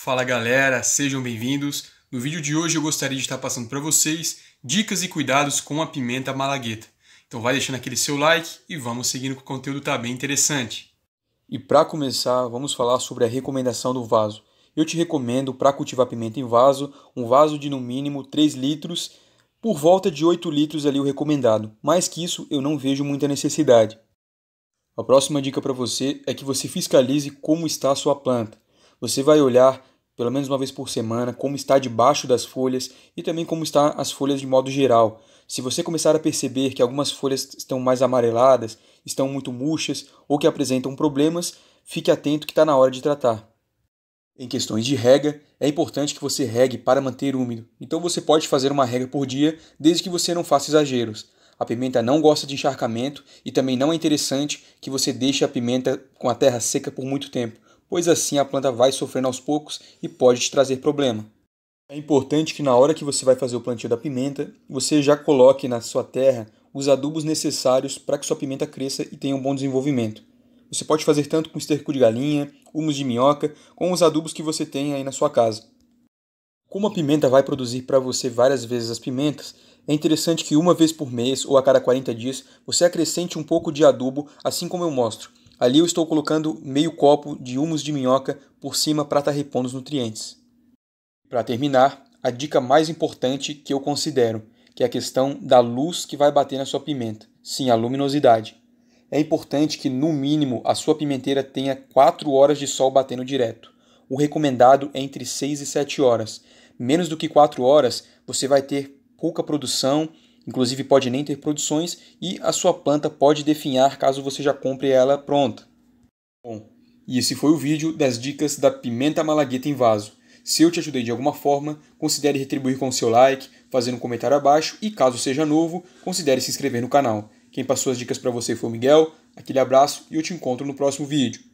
Fala galera, sejam bem-vindos. No vídeo de hoje eu gostaria de estar passando para vocês dicas e cuidados com a pimenta malagueta. Então vai deixando aquele seu like e vamos seguindo que o conteúdo está bem interessante. E para começar, vamos falar sobre a recomendação do vaso. Eu te recomendo para cultivar pimenta em vaso, um vaso de no mínimo 3 litros, por volta de 8 litros ali o recomendado. Mais que isso, eu não vejo muita necessidade. A próxima dica para você é que você fiscalize como está a sua planta. Você vai olhar pelo menos uma vez por semana, como está debaixo das folhas e também como está as folhas de modo geral. Se você começar a perceber que algumas folhas estão mais amareladas, estão muito murchas ou que apresentam problemas, fique atento que está na hora de tratar. Em questões de rega, é importante que você regue para manter úmido. Então você pode fazer uma rega por dia, desde que você não faça exageros. A pimenta não gosta de encharcamento e também não é interessante que você deixe a pimenta com a terra seca por muito tempo, pois assim a planta vai sofrendo aos poucos e pode te trazer problema. É importante que na hora que você vai fazer o plantio da pimenta, você já coloque na sua terra os adubos necessários para que sua pimenta cresça e tenha um bom desenvolvimento. Você pode fazer tanto com esterco de galinha, humus de minhoca, com os adubos que você tem aí na sua casa. Como a pimenta vai produzir para você várias vezes as pimentas, é interessante que uma vez por mês ou a cada 40 dias você acrescente um pouco de adubo, assim como eu mostro. Ali eu estou colocando meio copo de humus de minhoca por cima para estar tá repondo os nutrientes. Para terminar, a dica mais importante que eu considero, que é a questão da luz que vai bater na sua pimenta. Sim, a luminosidade. É importante que, no mínimo, a sua pimenteira tenha 4 horas de sol batendo direto. O recomendado é entre 6 e 7 horas, menos do que 4 horas, você vai ter pouca produção, inclusive pode nem ter produções, e a sua planta pode definhar caso você já compre ela pronta. Bom, e esse foi o vídeo das dicas da pimenta malagueta em vaso. Se eu te ajudei de alguma forma, considere retribuir com o seu like, fazendo um comentário abaixo e caso seja novo, considere se inscrever no canal. Quem passou as dicas para você foi o Miguel. Aquele abraço e eu te encontro no próximo vídeo.